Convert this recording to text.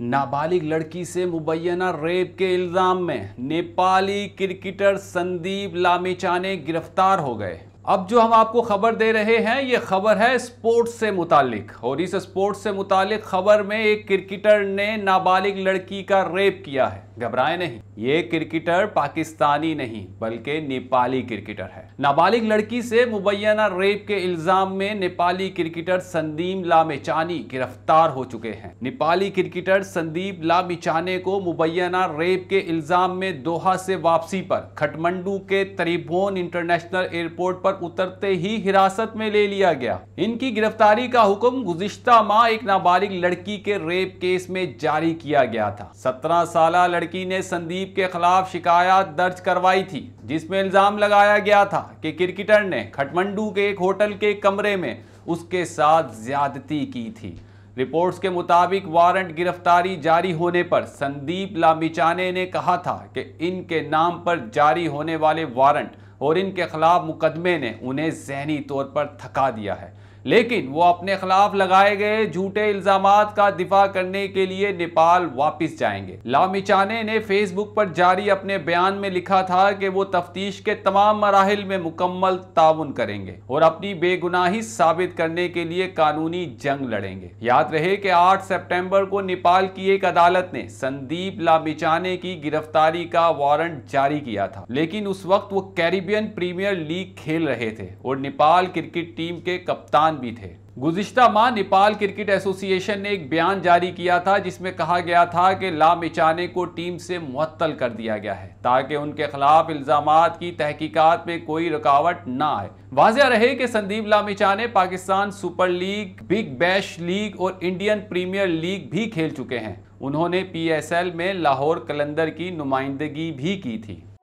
नाबालिग लड़की से मुबैना रेप के इल्ज़ाम में नेपाली क्रिकेटर संदीप लामेचा ने गिरफ्तार हो गए अब जो हम आपको खबर दे रहे हैं ये खबर है स्पोर्ट्स से मुतालिक और इस स्पोर्ट्स से मुतालिक खबर में एक क्रिकेटर ने नाबालिग लड़की का रेप किया है घबराए नहीं ये क्रिकेटर पाकिस्तानी नहीं बल्कि नेपाली क्रिकेटर है नाबालिग लड़की से मुबैना रेप के इल्जाम में नेपाली क्रिकेटर संदीप लामिचानी गिरफ्तार हो चुके हैं नेपाली क्रिकेटर संदीप लामिचाने को मुबैना रेप के इल्जाम में दोहा से वापसी पर खटमंडू के त्रिभुवन इंटरनेशनल एयरपोर्ट पर तक उतरते ही हिरासत में ले लिया गया इनकी गिरफ्तारी का हुक्म गुजश्ता माह एक नाबालिग लड़की के रेप केस में जारी किया गया था सत्रह साल लड़की ने संदीप के खिलाफ शिकायत दर्ज करवाई थी जिसमें इल्जाम लगाया गया था कि क्रिकेटर ने खटमंडू के एक होटल के कमरे में उसके साथ ज्यादती की थी रिपोर्ट्स के मुताबिक वारंट गिरफ्तारी जारी होने पर संदीप लामिचाने ने कहा था कि इनके नाम पर जारी होने वाले वारंट और इनके खिलाफ मुकदमे ने उन्हें जहनी तौर पर थका दिया है लेकिन वो अपने खिलाफ लगाए गए झूठे इल्जाम का दिफा करने के लिए नेपाल वापस जाएंगे लामिचाने ने फेसबुक पर जारी अपने बयान में लिखा था कि वो तफ्तीश के तमाम मराहल में मुकम्मल ताउन करेंगे और अपनी बेगुनाही साबित करने के लिए कानूनी जंग लड़ेंगे याद रहे कि 8 सितंबर को नेपाल की एक अदालत ने संदीप लामिचाने की गिरफ्तारी का वारंट जारी किया था लेकिन उस वक्त वो कैरिबियन प्रीमियर लीग खेल रहे थे और नेपाल क्रिकेट टीम के कप्तान मेजबान भी थे गुजशत माह नेपाल क्रिकेट एसोसिएशन ने एक बयान जारी किया था जिसमें कहा गया था कि लामिचाने को टीम से मुअत्तल कर दिया गया है ताकि उनके खिलाफ इल्जाम की तहकीकात में कोई रुकावट ना आए वाजह रहे कि Sandeep Lamichhane Pakistan super league big bash league और इंडियन प्रीमियर लीग भी खेल चुके हैं उन्होंने पीएसएल में लाहौर कलंदर की नुमाइंदगी भी की थी